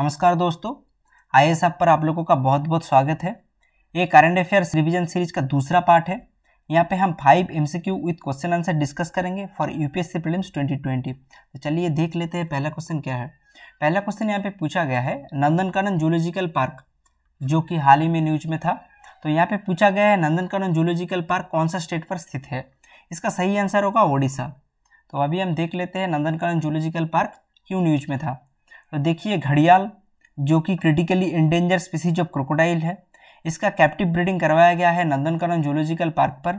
नमस्कार दोस्तों I S पर आप लोगों का बहुत बहुत स्वागत है ये करंट अफेयर्स रिवीजन सीरीज का दूसरा पार्ट है यहाँ पे हम five M C Q with question answer discuss करेंगे for U P S C prelims twenty twenty तो चलिए देख लेते हैं पहला क्वेश्चन क्या है पहला क्वेश्चन यहाँ पे पूछा गया है नंदनकानन जूलॉजिकल पार्क जो कि हाल ही में न्यूज में था तो यहाँ पर पूछा गया है नंदनकानन जूलॉजिकल पार्क कौन सा स्टेट पर स्थित है इसका सही आंसर होगा ओडिशा तो अभी हम देख लेते हैं नंदनकानन जूलॉजिकल पार्क क्यों न्यूज में था तो देखिए घड़ियाल जो कि critically endangered species of crocodile है इसका कैप्टिव ब्रीडिंग करवाया गया है नंदनकरण जूलॉजिकल पार्क पर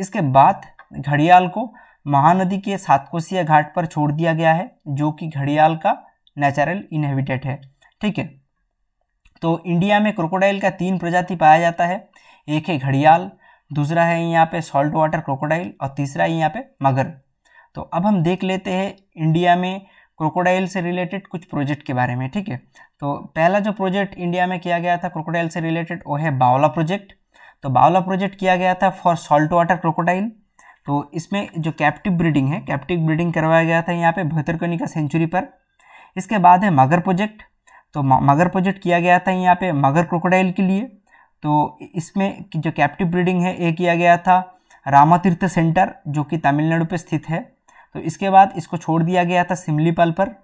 इसके बाद घड़ियाल को महानदी के सातकोसिया घाट पर छोड़ दिया गया है जो कि घड़ियाल का नेचुरल इनहेबिटेट है ठीक है तो इंडिया में क्रोकोडाइल का तीन प्रजाति पाया जाता है एक है घड़ियाल दूसरा है यहाँ पे सॉल्ट वाटर क्रोकोडाइल और तीसरा है यहाँ पे मगर तो अब हम देख लेते हैं इंडिया में क्रोकोडाइल से रिलेटेड कुछ प्रोजेक्ट के बारे में ठीक है तो पहला जो प्रोजेक्ट इंडिया में किया गया था क्रोकोडाइल से रिलेटेड वो है बावला प्रोजेक्ट तो बावला प्रोजेक्ट किया गया था फॉर सॉल्ट वाटर क्रोकोडाइल तो इसमें जो कैप्टिव ब्रीडिंग है कैप्टिव ब्रीडिंग करवाया गया था यहाँ पे भोतरकोनी का सेंचुरी पर इसके बाद है मगर प्रोजेक्ट तो मगर प्रोजेक्ट किया गया था यहाँ पे मगर क्रोकोडाइल के लिए तो इसमें जो कैप्टिव ब्रीडिंग है ये किया गया था रामातीर्थ सेंटर जो कि तमिलनाडु पे स्थित है तो इसके बाद इसको छोड़ दिया गया था सिमली पल पर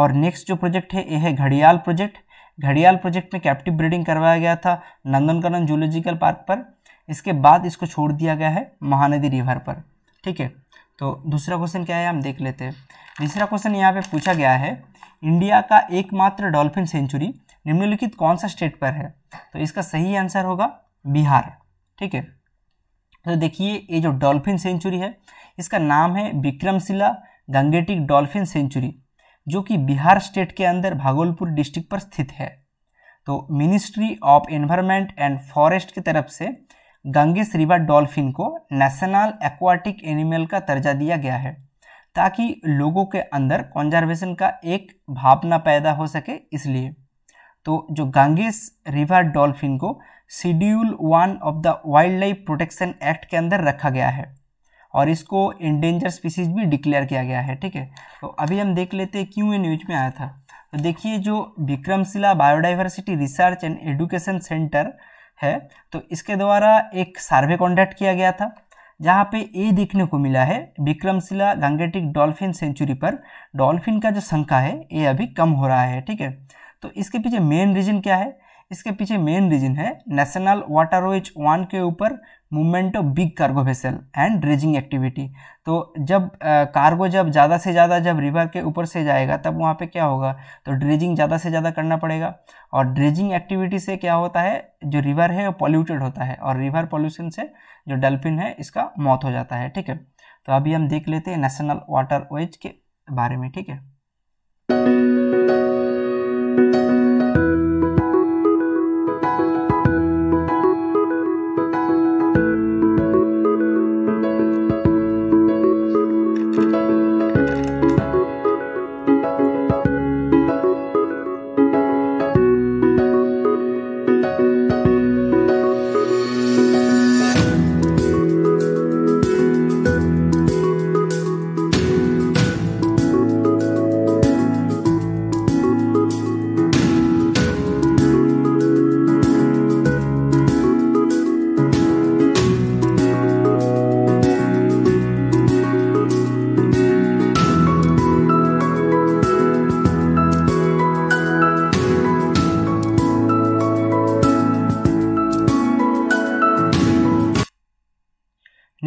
और नेक्स्ट जो प्रोजेक्ट है ये है घड़ियाल प्रोजेक्ट घड़ियाल प्रोजेक्ट में कैप्टिव ब्रीडिंग करवाया गया था नंदनकनन जूलॉजिकल पार्क पर इसके बाद इसको छोड़ दिया गया है महानदी रिवर पर ठीक है तो दूसरा क्वेश्चन क्या है हम देख लेते हैं तीसरा क्वेश्चन यहाँ पे पूछा गया है इंडिया का एकमात्र डॉल्फिन सेंचुरी निम्नलिखित कौन सा स्टेट पर है तो इसका सही आंसर होगा बिहार ठीक है तो देखिए ये जो डॉल्फिन सेंचुरी है इसका नाम है विक्रमशिला गंगेटिक डॉल्फिन सेंचुरी जो कि बिहार स्टेट के अंदर भागलपुर डिस्ट्रिक्ट पर स्थित है तो ministry of environment and forest की तरफ से गंगेस रिवर डॉल्फिन को नेशनल एक्वाटिक एनिमल का दर्जा दिया गया है ताकि लोगों के अंदर कंजर्वेशन का एक भावना पैदा हो सके इसलिए तो जो गंगेस रिवर डॉल्फिन को schedule one of the wildlife protection act के अंदर रखा गया है और इसको इंडेंजर स्पीसीज भी डिक्लेयर किया गया है ठीक है तो अभी हम देख लेते हैं क्यों ये न्यूज में आया था तो देखिए जो Vikramshila biodiversity research and education centre है तो इसके द्वारा एक सर्वे कॉन्डक्ट किया गया था जहाँ पे ये देखने को मिला है विक्रमशिला गंगेटिक डॉल्फिन सेंचुरी पर डॉल्फिन का जो संख्या है ये अभी कम हो रहा है ठीक है तो इसके पीछे मेन रीज़न क्या है इसके पीछे मेन रीज़न है नेशनल वाटर वेज वन के ऊपर movement of big cargo vessel and dredging activity तो जब कार्गो जब ज़्यादा से ज़्यादा जब रिवर के ऊपर से जाएगा तब वहाँ पे क्या होगा तो ड्रेजिंग ज़्यादा से ज़्यादा करना पड़ेगा और ड्रेजिंग एक्टिविटी से क्या होता है जो रिवर है वो पॉल्यूटेड होता है और रिवर पॉल्यूशन से जो डल्फिन है इसका मौत हो जाता है ठीक है तो अभी हम देख लेते हैं नेशनल वाटर वेज के बारे में ठीक है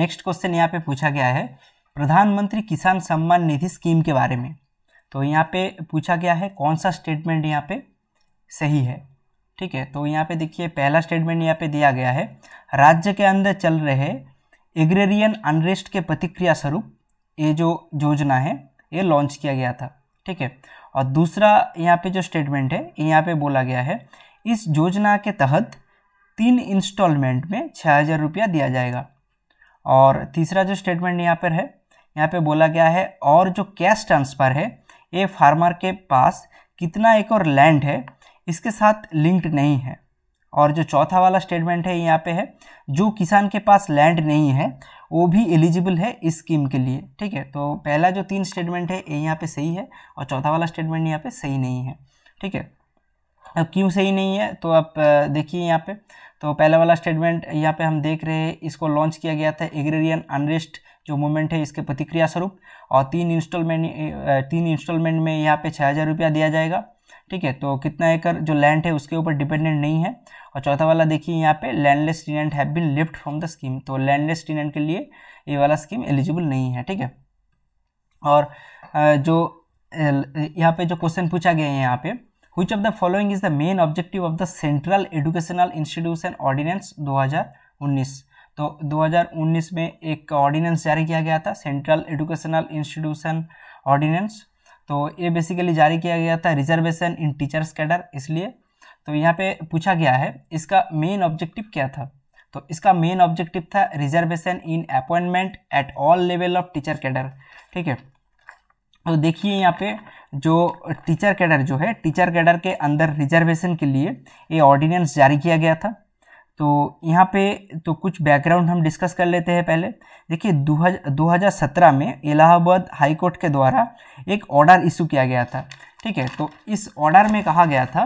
नेक्स्ट क्वेश्चन यहाँ पे पूछा गया है प्रधानमंत्री किसान सम्मान निधि स्कीम के बारे में तो यहाँ पे पूछा गया है कौन सा स्टेटमेंट यहाँ पे सही है ठीक है तो यहाँ पे देखिए पहला स्टेटमेंट यहाँ पे दिया गया है राज्य के अंदर चल रहे एग्रेरियन अनरेस्ट के प्रतिक्रिया स्वरूप ये जो योजना है ये लॉन्च किया गया था ठीक है और दूसरा यहाँ पे जो स्टेटमेंट है यहाँ पे बोला गया है इस योजना के तहत तीन इंस्टॉलमेंट में छः हज़ार रुपया दिया जाएगा और तीसरा जो स्टेटमेंट यहाँ पर है यहाँ पे बोला गया है और जो कैश ट्रांसफ़र है ये फार्मर के पास कितना एकड़ लैंड है इसके साथ लिंक्ड नहीं है और जो चौथा वाला स्टेटमेंट है यहाँ पे है जो किसान के पास लैंड नहीं है वो भी एलिजिबल है इस स्कीम के लिए ठीक है तो पहला जो तीन स्टेटमेंट है ये यहाँ पे सही है और चौथा वाला स्टेटमेंट यहाँ पे सही नहीं है ठीक है अब क्यों सही नहीं है तो आप देखिए यहाँ पे तो पहला वाला स्टेटमेंट यहाँ पे हम देख रहे हैं इसको लॉन्च किया गया था एग्रेरियन अनरेस्ट जो मूवमेंट है इसके प्रतिक्रिया स्वरूप और तीन इंस्टॉलमेंट तीन इंस्टॉलमेंट में यहाँ पे छः हज़ार रुपया दिया जाएगा ठीक है तो कितना एकड़ जो लैंड है उसके ऊपर डिपेंडेंट नहीं है और चौथा वाला देखिए यहाँ पे landless tenant have been lift from the scheme तो लैंडलेस टीनेंट के लिए ये वाला स्कीम एलिजिबल नहीं है ठीक है और जो यहाँ पर जो क्वेश्चन पूछा गया है यहाँ पर which of the following is the main objective of the central educational institution ordinance 2019 तो 2019 में एक ऑर्डिनेंस जारी किया गया था सेंट्रल एजुकेशनल इंस्टीट्यूशन ऑर्डिनेंस तो ये बेसिकली जारी किया गया था रिजर्वेशन इन टीचर्स कैडर इसलिए तो यहाँ पे पूछा गया है इसका मेन ऑब्जेक्टिव क्या था तो इसका मेन ऑब्जेक्टिव था reservation in appointment at all level of teacher cadre ठीक है तो देखिए यहाँ पे जो टीचर कैडर जो है टीचर कैडर के अंदर रिजर्वेशन के लिए ये ऑर्डिनेंस जारी किया गया था तो यहाँ पे तो कुछ बैकग्राउंड हम डिस्कस कर लेते हैं पहले देखिए दो हज़ार सत्रह में इलाहाबाद हाई कोर्ट के द्वारा एक ऑर्डर इशू किया गया था ठीक है तो इस ऑर्डर में कहा गया था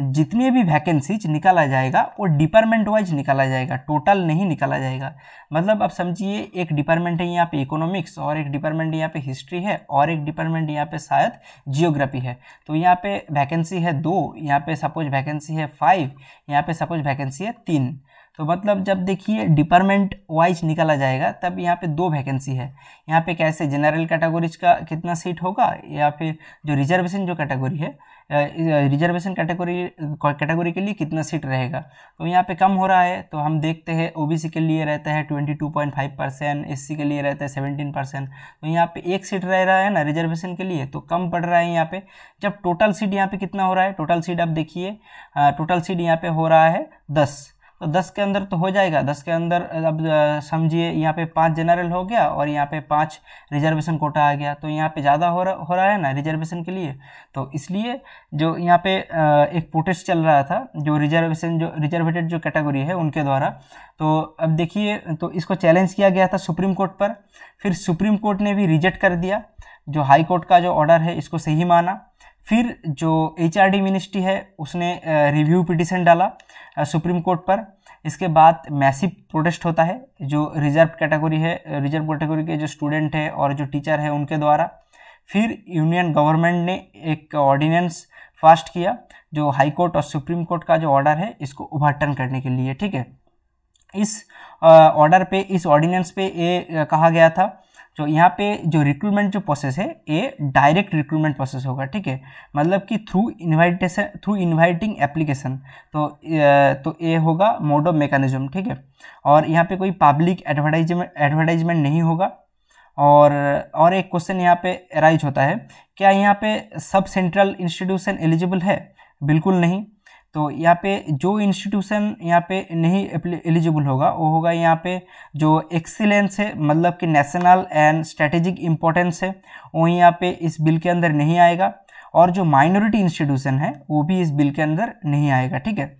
जितने भी वैकेंसीज निकाला जाएगा वो डिपार्टमेंट वाइज निकाला जाएगा टोटल नहीं निकाला जाएगा मतलब आप समझिए एक डिपार्टमेंट है यहाँ पे इकोनॉमिक्स और एक डिपार्टमेंट यहाँ पे हिस्ट्री है और एक डिपार्टमेंट यहाँ पे शायद जियोग्राफी है तो यहाँ पे वैकेंसी है दो यहाँ पे सपोज वैकेंसी है फाइव यहाँ पे सपोज वैकेंसी है तीन तो मतलब जब देखिए डिपार्टमेंट वाइज निकाला जाएगा तब यहाँ पे दो वैकेंसी है यहाँ पे कैसे जनरल कैटेगोरीज का कितना सीट होगा या फिर जो रिजर्वेशन जो कैटेगोरी है रिजर्वेशन कैटेगोरी कैटेगोरी के लिए कितना सीट रहेगा तो यहाँ पे कम हो रहा है तो हम देखते हैं ओबीसी के लिए रहता है twenty two point five percent S के लिए रहता है सेवेंटीन परसेंट तो यहाँ पे एक सीट रह रहा है ना रिजर्वेशन के लिए तो कम पड़ रहा है यहाँ पे जब टोटल सीट यहाँ पे कितना हो रहा है टोटल सीट आप देखिए टोटल सीट यहाँ पे हो रहा है दस तो दस के अंदर तो हो जाएगा दस के अंदर अब समझिए यहाँ पे पाँच जनरल हो गया और यहाँ पे पाँच रिजर्वेशन कोटा आ गया तो यहाँ पे ज़्यादा हो रहा हो रहा है ना रिजर्वेशन के लिए तो इसलिए जो यहाँ पे एक प्रोटेस्ट चल रहा था जो रिजर्वेशन जो रिजर्वेटेड जो कैटेगरी है उनके द्वारा तो अब देखिए तो इसको चैलेंज किया गया था सुप्रीम कोर्ट पर फिर सुप्रीम कोर्ट ने भी रिजेक्ट कर दिया जो हाई कोर्ट का जो ऑर्डर है इसको सही माना फिर जो एच मिनिस्ट्री है उसने रिव्यू पिटिशन डाला सुप्रीम कोर्ट पर इसके बाद मैसिव प्रोटेस्ट होता है जो रिजर्व कैटेगरी है रिजर्व कैटेगरी के जो स्टूडेंट है और जो टीचर है उनके द्वारा फिर यूनियन गवर्नमेंट ने एक ऑर्डिनेंस फास्ट किया जो हाई कोर्ट और सुप्रीम कोर्ट का जो ऑर्डर है इसको ओवरटर्न करने के लिए ठीक है इस ऑर्डर पे इस ऑर्डिनेंस पे ये कहा गया था जो तो यहाँ पे जो रिक्रूटमेंट जो प्रोसेस है ये डायरेक्ट रिक्रूटमेंट प्रोसेस होगा ठीक है मतलब कि through invitation through inviting application तो तो ये होगा मोड ऑफ मेकानिज्म ठीक है और यहाँ पे कोई पब्लिक एडवर्टाइजमेंट एडवर्टाइजमेंट नहीं होगा और और एक क्वेश्चन यहाँ पे अराइज होता है क्या यहाँ पे सब सेंट्रल इंस्टीट्यूशन एलिजिबल है बिल्कुल नहीं तो यहाँ पे जो इंस्टीट्यूशन यहाँ पे नहीं एलिजिबल होगा वो होगा यहाँ पे जो एक्सीलेंस है मतलब कि नेशनल एंड स्ट्रेटेजिक इम्पोर्टेंस है वो यहाँ पे इस बिल के अंदर नहीं आएगा और जो माइनॉरिटी इंस्टीट्यूशन है वो भी इस बिल के अंदर नहीं आएगा ठीक है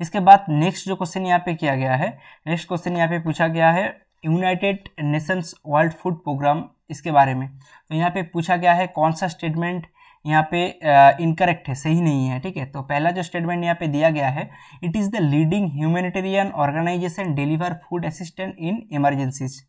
इसके बाद नेक्स्ट जो क्वेश्चन यहाँ पे किया गया है नेक्स्ट क्वेश्चन यहाँ पे पूछा गया है United Nations World Food Programme इसके बारे में तो यहाँ पे पूछा गया है कौन सा स्टेटमेंट यहाँ पे इनकरेक्ट uh, है सही नहीं है ठीक है तो पहला जो स्टेटमेंट यहाँ पे दिया गया है it is the leading humanitarian organisation deliver food assistant in emergencies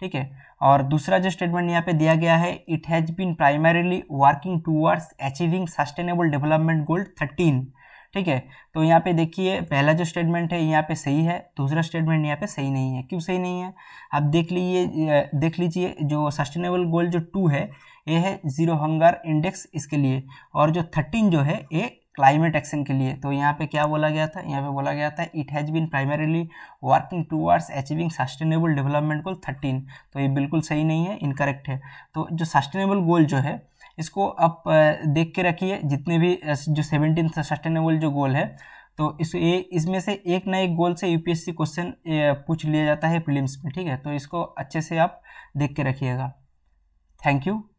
ठीक है और दूसरा जो स्टेटमेंट यहाँ पे दिया गया है it has been primarily working towards achieving sustainable development gold thirteen ठीक है तो यहाँ पे देखिए पहला जो स्टेटमेंट है यहाँ पे सही है दूसरा स्टेटमेंट यहाँ पे सही नहीं है क्यों सही नहीं है आप देख लीजिए देख लीजिए जो सस्टेनेबल गोल जो टू है ये है ज़ीरो हंगार इंडेक्स इसके लिए और जो थर्टीन जो है ये क्लाइमेट एक्शन के लिए तो यहाँ पे क्या बोला गया था यहाँ पे बोला गया था it has been primarily working towards achieving sustainable development goal thirteen तो ये बिल्कुल सही नहीं है इनकरेक्ट है तो जो सस्टेनेबल गोल जो है इसको आप देख के रखिए जितने भी जो सेवनटीन सस्टेनेबल जो गोल है तो इस ये इसमें से एक ना एक गोल से यूपीएससी क्वेश्चन पूछ लिया जाता है प्रीलिम्स में ठीक है तो इसको अच्छे से आप देख के रखिएगा थैंक यू